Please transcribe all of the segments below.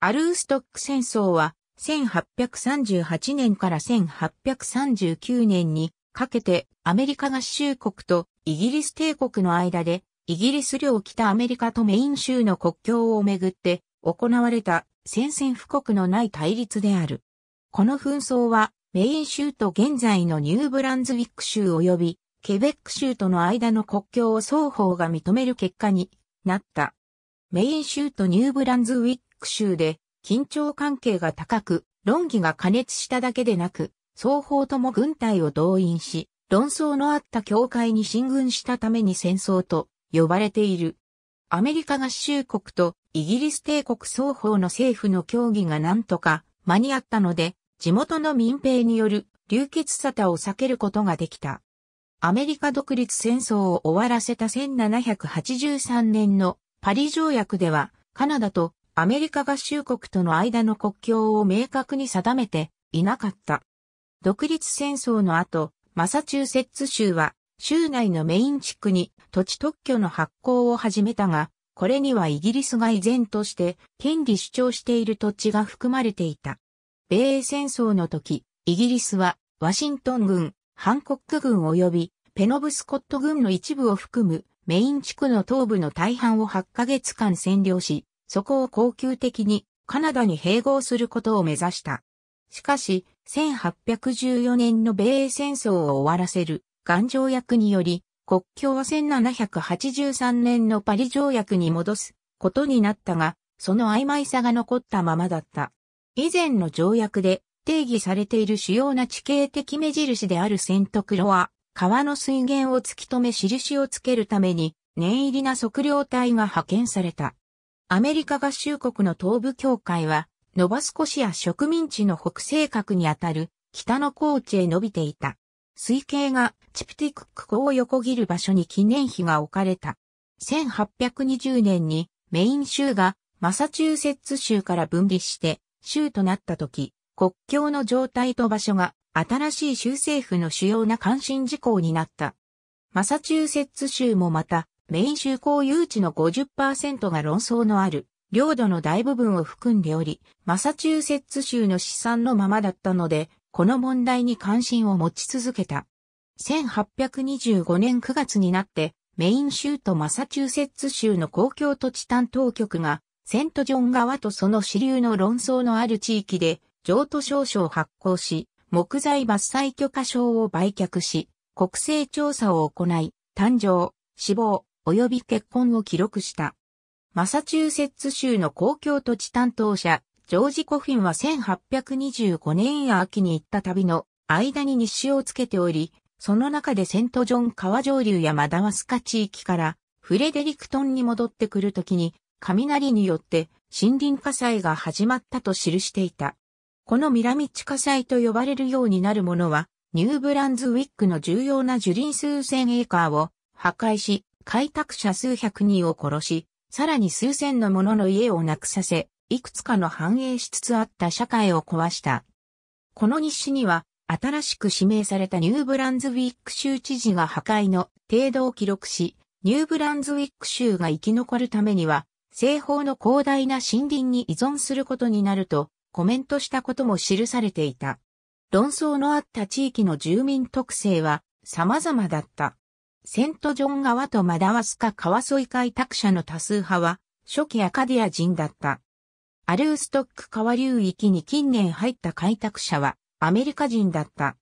アルーストック戦争は1838年から1839年にかけてアメリカ合衆国とイギリス帝国の間でイギリス領北アメリカとメイン州の国境をめぐって行われた宣戦布告のない対立である。この紛争はメイン州と現在のニューブランズウィック州及びケベック州との間の国境を双方が認める結果になった。メイン州とニューブランズウィックク州で緊張関係が高く、論議が過熱しただけでなく、双方とも軍隊を動員し、論争のあった教会に進軍したために戦争と呼ばれている。アメリカ合衆国とイギリス帝国双方の政府の協議が何とか間に合ったので、地元の民兵による流血沙汰を避けることができた。アメリカ独立戦争を終わらせた1783年のパリ条約では、カナダとアメリカ合衆国との間の国境を明確に定めていなかった。独立戦争の後、マサチューセッツ州は州内のメイン地区に土地特許の発行を始めたが、これにはイギリスが依然として権利主張している土地が含まれていた。米英戦争の時、イギリスはワシントン軍、ハンコック軍及びペノブスコット軍の一部を含むメイン地区の東部の大半を8ヶ月間占領し、そこを恒久的にカナダに併合することを目指した。しかし、1814年の米英戦争を終わらせる頑条約により、国境は1783年のパリ条約に戻すことになったが、その曖昧さが残ったままだった。以前の条約で定義されている主要な地形的目印であるセントクロは、川の水源を突き止め印をつけるために、念入りな測量隊が派遣された。アメリカ合衆国の東部協会は、ノバスコシア植民地の北西角にあたる北の高地へ伸びていた。水系がチプティクック港を横切る場所に記念碑が置かれた。1820年にメイン州がマサチューセッツ州から分離して州となった時、国境の状態と場所が新しい州政府の主要な関心事項になった。マサチューセッツ州もまたメイン州公有地の50%が論争のある、領土の大部分を含んでおり、マサチューセッツ州の資産のままだったので、この問題に関心を持ち続けた。1825年9月になって、メイン州とマサチューセッツ州の公共土地担当局が、セントジョン川とその支流の論争のある地域で、譲渡証書を発行し、木材伐採許可証を売却し、国勢調査を行い、誕生、死亡、及び結婚を記録した。マサチューセッツ州の公共土地担当者、ジョージ・コフィンは1825年秋に行った旅の間に日誌をつけており、その中でセントジョン川上流やマダマスカ地域からフレデリクトンに戻ってくるときに雷によって森林火災が始まったと記していた。このミラミッチ火災と呼ばれるようになるものはニューブランズウィックの重要な樹林数千エーカーを破壊し開拓者数百人を殺し、さらに数千の者の家をなくさせ、いくつかの繁栄しつつあった社会を壊した。この日誌には、新しく指名されたニューブランズウィック州知事が破壊の程度を記録し、ニューブランズウィック州が生き残るためには、西方の広大な森林に依存することになると、コメントしたことも記されていた。論争のあった地域の住民特性は様々だった。セントジョン川とマダワスカ川沿い開拓者の多数派は、初期アカディア人だった。アルーストック川流域に近年入った開拓者は、アメリカ人だった。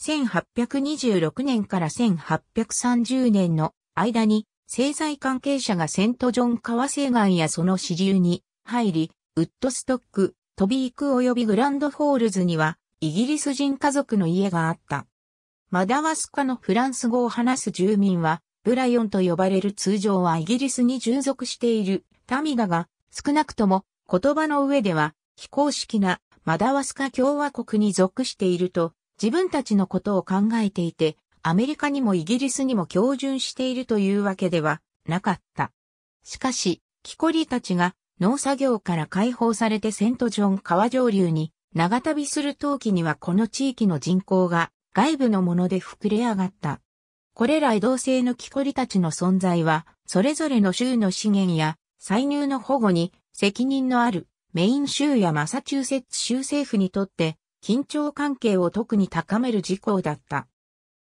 1826年から1830年の間に、政財関係者がセントジョン川西岸やその支流に入り、ウッドストック、トビーク及びグランドフォールズには、イギリス人家族の家があった。マダワスカのフランス語を話す住民は、ブライオンと呼ばれる通常はイギリスに従属している民だが、少なくとも言葉の上では非公式なマダワスカ共和国に属していると自分たちのことを考えていて、アメリカにもイギリスにも標準しているというわけではなかった。しかし、キコリたちが農作業から解放されてセントジョン川上流に長旅する陶器にはこの地域の人口が外部のもので膨れ上がった。これら移動性の木こりたちの存在は、それぞれの州の資源や歳入の保護に責任のあるメイン州やマサチューセッツ州政府にとって緊張関係を特に高める事項だった。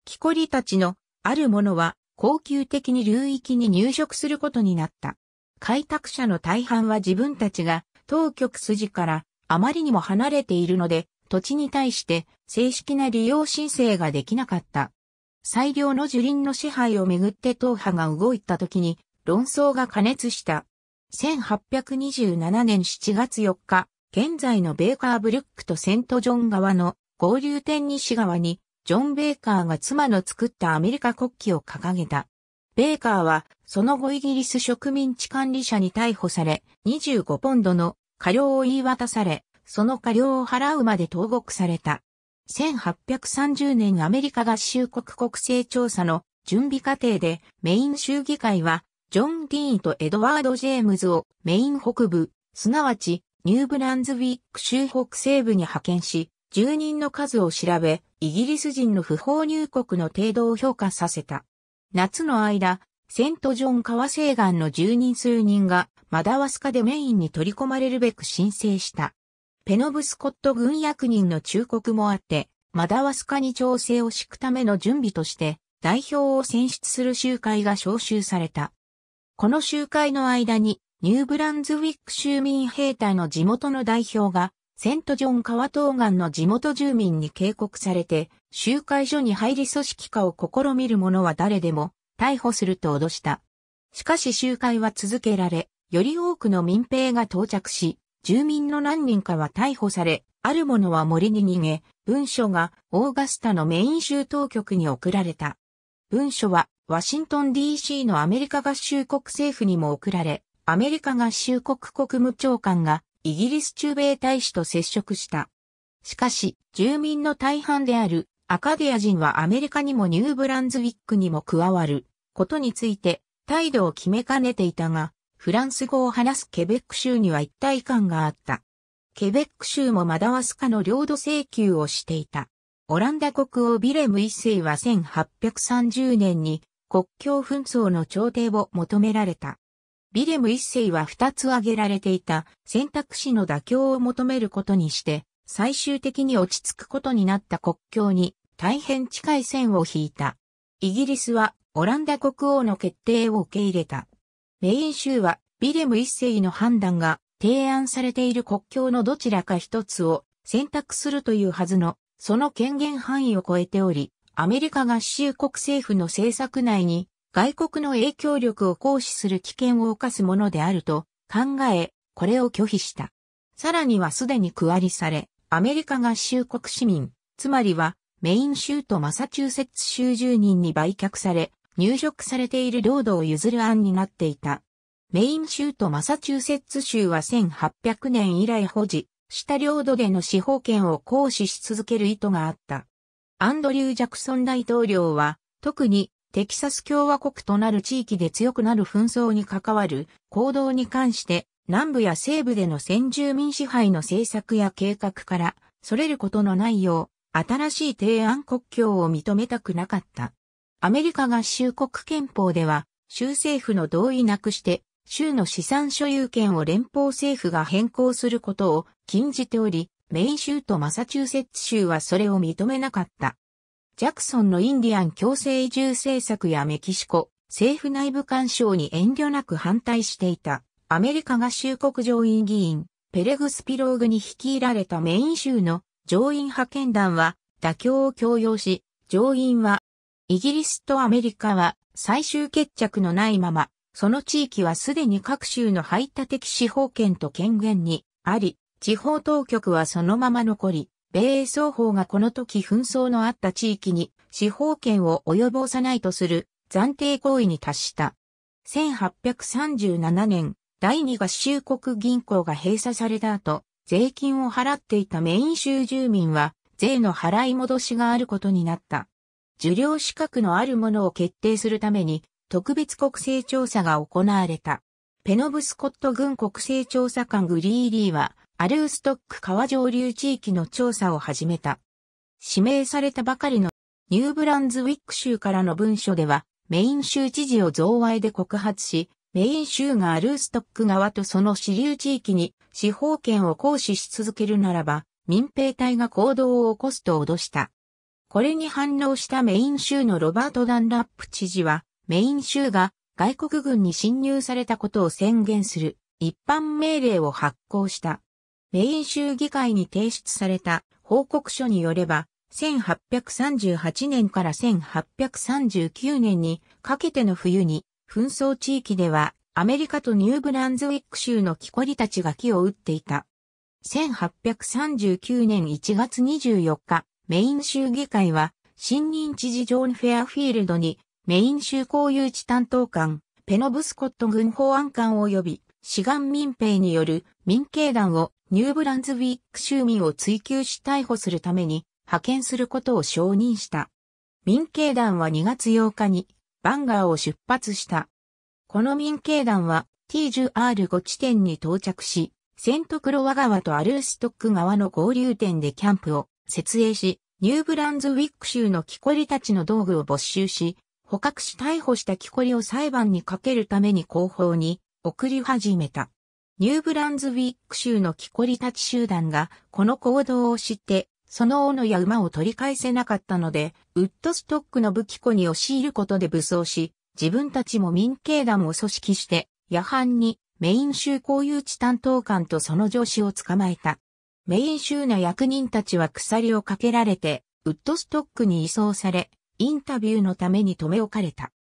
木こりたちのあるものは恒久的に流域に入植することになった。開拓者の大半は自分たちが当局筋からあまりにも離れているので土地に対して正式な利用申請ができなかった。最良の樹林の支配をめぐって党派が動いた時に論争が加熱した。1827年7月4日、現在のベーカーブルックとセントジョン川の合流点西側に、ジョン・ベーカーが妻の作ったアメリカ国旗を掲げた。ベーカーは、その後イギリス植民地管理者に逮捕され、25ポンドの過料を言い渡され、その過料を払うまで投獄された。1830年アメリカ合衆国国勢調査の準備過程でメイン州議会はジョン・ディーンとエドワード・ジェームズをメイン北部、すなわちニューブランズウィック州北西部に派遣し、住人の数を調べ、イギリス人の不法入国の程度を評価させた。夏の間、セントジョン川西岸の住人数人がマダワスカでメインに取り込まれるべく申請した。ペノブスコット軍役人の忠告もあって、マダワスカに調整を敷くための準備として、代表を選出する集会が招集された。この集会の間に、ニューブランズウィック州民兵隊の地元の代表が、セントジョン川東岸の地元住民に警告されて、集会所に入り組織化を試みる者は誰でも、逮捕すると脅した。しかし集会は続けられ、より多くの民兵が到着し、住民の何人かは逮捕され、ある者は森に逃げ、文書がオーガスタのメイン州当局に送られた。文書はワシントン DC のアメリカ合衆国政府にも送られ、アメリカ合衆国国務長官がイギリス駐米大使と接触した。しかし、住民の大半であるアカディア人はアメリカにもニューブランズウィックにも加わることについて態度を決めかねていたが、フランス語を話すケベック州には一体感があった。ケベック州もマダワスカの領土請求をしていた。オランダ国王ビレム一世は1830年に国境紛争の調停を求められた。ビレム一世は二つ挙げられていた選択肢の妥協を求めることにして、最終的に落ち着くことになった国境に大変近い線を引いた。イギリスはオランダ国王の決定を受け入れた。メイン州はビレム一世の判断が提案されている国境のどちらか一つを選択するというはずの、その権限範囲を超えており、アメリカ合衆国政府の政策内に外国の影響力を行使する危険を犯すものであると考え、これを拒否した。さらにはすでに区割りされ、アメリカ合衆国市民、つまりはメイン州とマサチューセッツ州住人に売却され、入植されている領土を譲る案になっていた。メイン州とマサチューセッツ州は1800年以来保持した領土での司法権を行使し続ける意図があった。アンドリュー・ジャクソン大統領は、特にテキサス共和国となる地域で強くなる紛争に関わる行動に関して、南部や西部での先住民支配の政策や計画から、それることのないよう、新しい提案国境を認めたくなかった。アメリカ合衆国憲法では、州政府の同意なくして、州の資産所有権を連邦政府が変更することを禁じており、メイン州とマサチューセッツ州はそれを認めなかった。ジャクソンのインディアン強制移住政策やメキシコ、政府内部干渉に遠慮なく反対していた、アメリカ合衆国上院議員、ペレグスピローグに率いられたメイン州の上院派遣団は、妥協を強要し、上院はイギリスとアメリカは最終決着のないまま、その地域はすでに各州の排他的司法権と権限にあり、地方当局はそのまま残り、米英双方がこの時紛争のあった地域に司法権を及ぼさないとする暫定行為に達した。1837年、第二合衆国銀行が閉鎖された後、税金を払っていたメイン州住民は税の払い戻しがあることになった。受領資格のあるものを決定するために特別国勢調査が行われた。ペノブスコット軍国勢調査官グリーリーは、アルーストック川上流地域の調査を始めた。指名されたばかりのニューブランズウィック州からの文書では、メイン州知事を贈賄で告発し、メイン州がアルーストック側とその支流地域に司法権を行使し続けるならば、民兵隊が行動を起こすと脅した。これに反応したメイン州のロバート・ダンラップ知事は、メイン州が外国軍に侵入されたことを宣言する一般命令を発行した。メイン州議会に提出された報告書によれば、1838年から1839年にかけての冬に、紛争地域ではアメリカとニューブランズウィック州の木こりたちが木を打っていた。1839年1月24日、メイン州議会は、新任知事ジョン・フェアフィールドに、メイン州公有地担当官、ペノブスコット軍法案官及び、志願民兵による民警団をニューブランズウィック州民を追及し逮捕するために派遣することを承認した。民警団は2月8日にバンガーを出発した。この民警団は T10R5 地点に到着し、セントクロワ川とアルーストック川の合流点でキャンプを設営し、ニューブランズウィック州の木こりたちの道具を没収し、捕獲し逮捕した木こりを裁判にかけるために広報に送り始めた。ニューブランズウィック州の木こりたち集団がこの行動を知って、その斧や馬を取り返せなかったので、ウッドストックの武器庫に押し入ることで武装し、自分たちも民警団を組織して、夜半にメイン州公有地担当官とその上司を捕まえた。メイン州の役人たちは鎖をかけられて、ウッドストックに移送され、インタビューのために留め置かれた。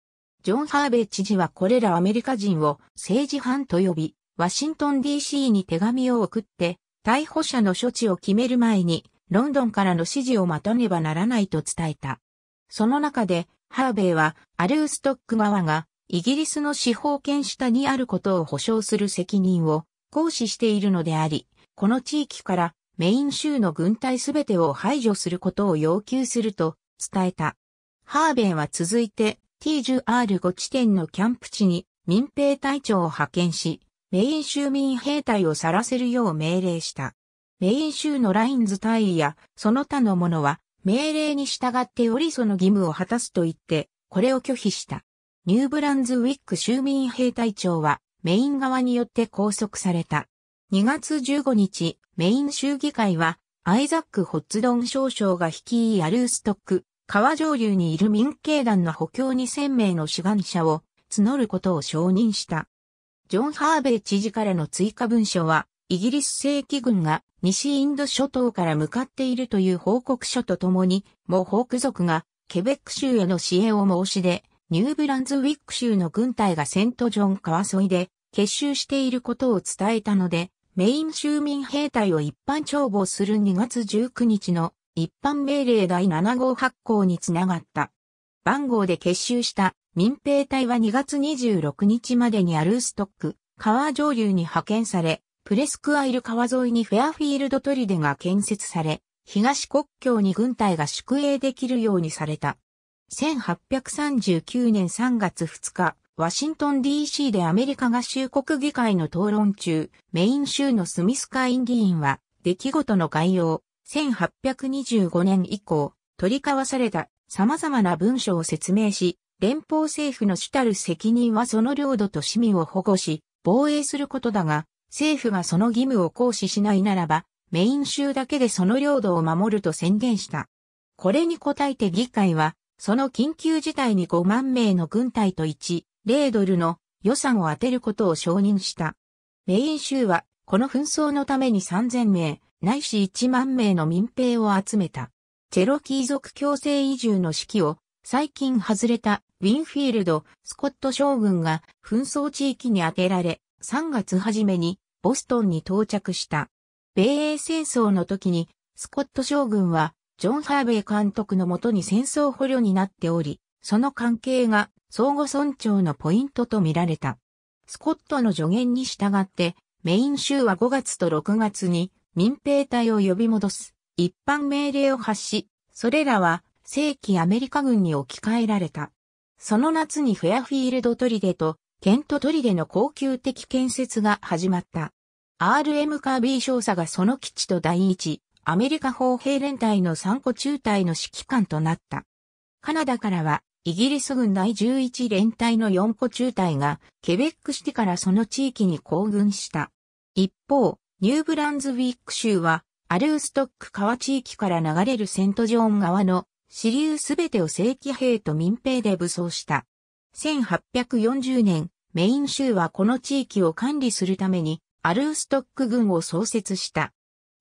ジョン・ハーベイ知事はこれらアメリカ人を政治犯と呼び、ワシントン DC に手紙を送って、逮捕者の処置を決める前に、ロンドンからの指示を待たねばならないと伝えた。その中で、ハーベイは、アルーストック側が、イギリスの司法権下にあることを保証する責任を行使しているのであり、この地域からメイン州の軍隊すべてを排除することを要求すると伝えた。ハーベンは続いて T10R5 地点のキャンプ地に民兵隊長を派遣し、メイン州民兵隊を去らせるよう命令した。メイン州のラインズ隊員やその他の者は命令に従っておりその義務を果たすと言って、これを拒否した。ニューブランズウィック州民兵隊長はメイン側によって拘束された。2月15日、メイン州議会は、アイザック・ホッズドン少将が率いアルーストック、川上流にいる民警団の補強2000名の志願者を募ることを承認した。ジョン・ハーベイ知事からの追加文書は、イギリス正規軍が西インド諸島から向かっているという報告書とともに、モホーク族がケベック州への支援を申し出、ニューブランズウィック州の軍隊がセントジョン川沿いで結集していることを伝えたので、メイン州民兵隊を一般帳望する2月19日の一般命令第7号発行につながった。番号で結集した民兵隊は2月26日までにアルーストック、川上流に派遣され、プレスクアイル川沿いにフェアフィールドトリデが建設され、東国境に軍隊が宿営できるようにされた。1839年3月2日、ワシントン DC でアメリカ合衆国議会の討論中、メイン州のスミス会院議員は、出来事の概要、1825年以降、取り交わされた様々な文書を説明し、連邦政府の主たる責任はその領土と市民を保護し、防衛することだが、政府がその義務を行使しないならば、メイン州だけでその領土を守ると宣言した。これに応えて議会は、その緊急事態に5万名の軍隊と1、0ドルの予算を当てることを承認した。メイン州は、この紛争のために3000名、ないし1万名の民兵を集めた。チェロキー族強制移住の指揮を、最近外れたウィンフィールド、スコット将軍が紛争地域に当てられ、3月初めにボストンに到着した。米英戦争の時に、スコット将軍は、ジョン・ハーベイ監督のもとに戦争捕虜になっており、その関係が相互尊重のポイントと見られた。スコットの助言に従って、メイン州は5月と6月に民兵隊を呼び戻す一般命令を発し、それらは正規アメリカ軍に置き換えられた。その夏にフェアフィールドトリデとケントトリデの恒久的建設が始まった。RM カービー少佐がその基地と第一、アメリカ砲兵連隊の3個中隊の指揮官となった。カナダからはイギリス軍第11連隊の4個中隊が、ケベックしからその地域に行軍した。一方、ニューブランズウィック州は、アルーストック川地域から流れるセントジョーン川の支流すべてを正規兵と民兵で武装した。1840年、メイン州はこの地域を管理するために、アルーストック軍を創設した。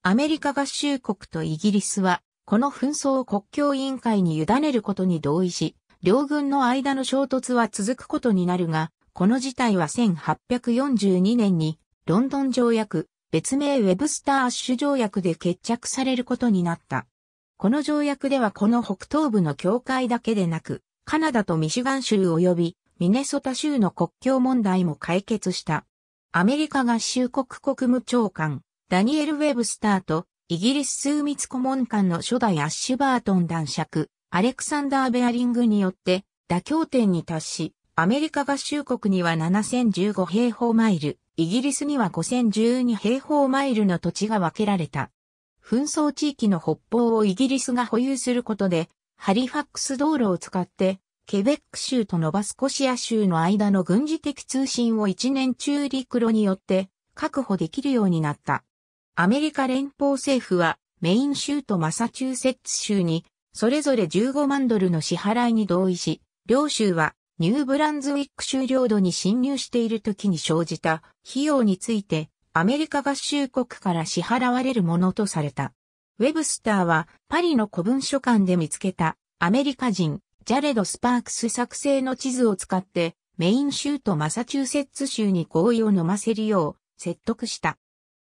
アメリカ合衆国とイギリスは、この紛争を国境委員会に委ねることに同意し、両軍の間の衝突は続くことになるが、この事態は1842年にロンドン条約、別名ウェブスター・アッシュ条約で決着されることになった。この条約ではこの北東部の境界だけでなく、カナダとミシガン州及びミネソタ州の国境問題も解決した。アメリカ合衆国国務長官、ダニエル・ウェブスターと、イギリス枢密顧問官の初代アッシュバートン男爵、アレクサンダー・ベアリングによって妥協点に達し、アメリカ合衆国には7015平方マイル、イギリスには5012平方マイルの土地が分けられた。紛争地域の北方をイギリスが保有することで、ハリファックス道路を使って、ケベック州とノバスコシア州の間の軍事的通信を一年中陸路によって確保できるようになった。アメリカ連邦政府はメイン州とマサチューセッツ州にそれぞれ15万ドルの支払いに同意し、両州はニューブランズウィック州領土に侵入している時に生じた費用についてアメリカ合衆国から支払われるものとされた。ウェブスターはパリの古文書館で見つけたアメリカ人ジャレド・スパークス作成の地図を使ってメイン州とマサチューセッツ州に合意を飲ませるよう説得した。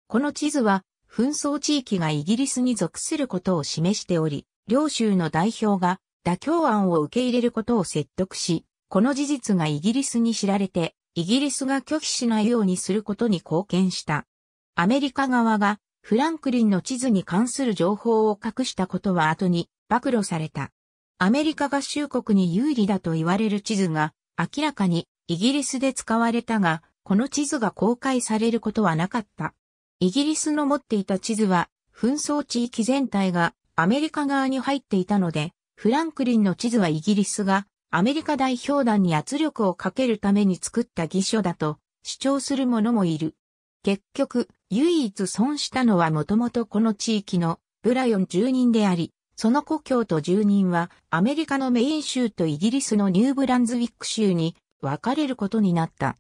この地図は紛争地域がイギリスに属することを示しており、両州の代表が妥協案を受け入れることを説得し、この事実がイギリスに知られて、イギリスが拒否しないようにすることに貢献した。アメリカ側がフランクリンの地図に関する情報を隠したことは後に暴露された。アメリカ合衆国に有利だと言われる地図が明らかにイギリスで使われたが、この地図が公開されることはなかった。イギリスの持っていた地図は紛争地域全体がアメリカ側に入っていたので、フランクリンの地図はイギリスがアメリカ代表団に圧力をかけるために作った偽書だと主張する者もいる。結局、唯一損したのはもともとこの地域のブラヨン住人であり、その故郷と住人はアメリカのメイン州とイギリスのニューブランズウィック州に分かれることになった。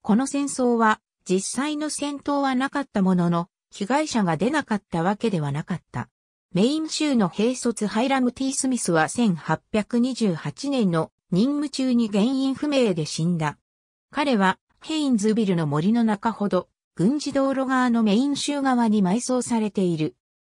この戦争は実際の戦闘はなかったものの、被害者が出なかったわけではなかった。メイン州の兵卒ハイラム・テースミスは1828年の任務中に原因不明で死んだ。彼はヘインズビルの森の中ほど軍事道路側のメイン州側に埋葬されている。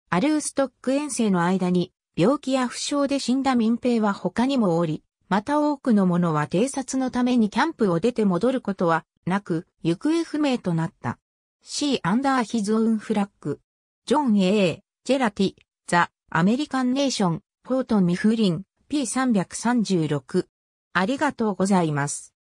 アルーストック遠征の間に病気や負傷で死んだ民兵は他にもおり、また多くの者は偵察のためにキャンプを出て戻ることはなく行方不明となった。C. アンダーヒズオンフラッグ。ジョン・ A. ジェラティ。ザ・アメリカン・ネーション、フォートミフリン、P336。ありがとうございます。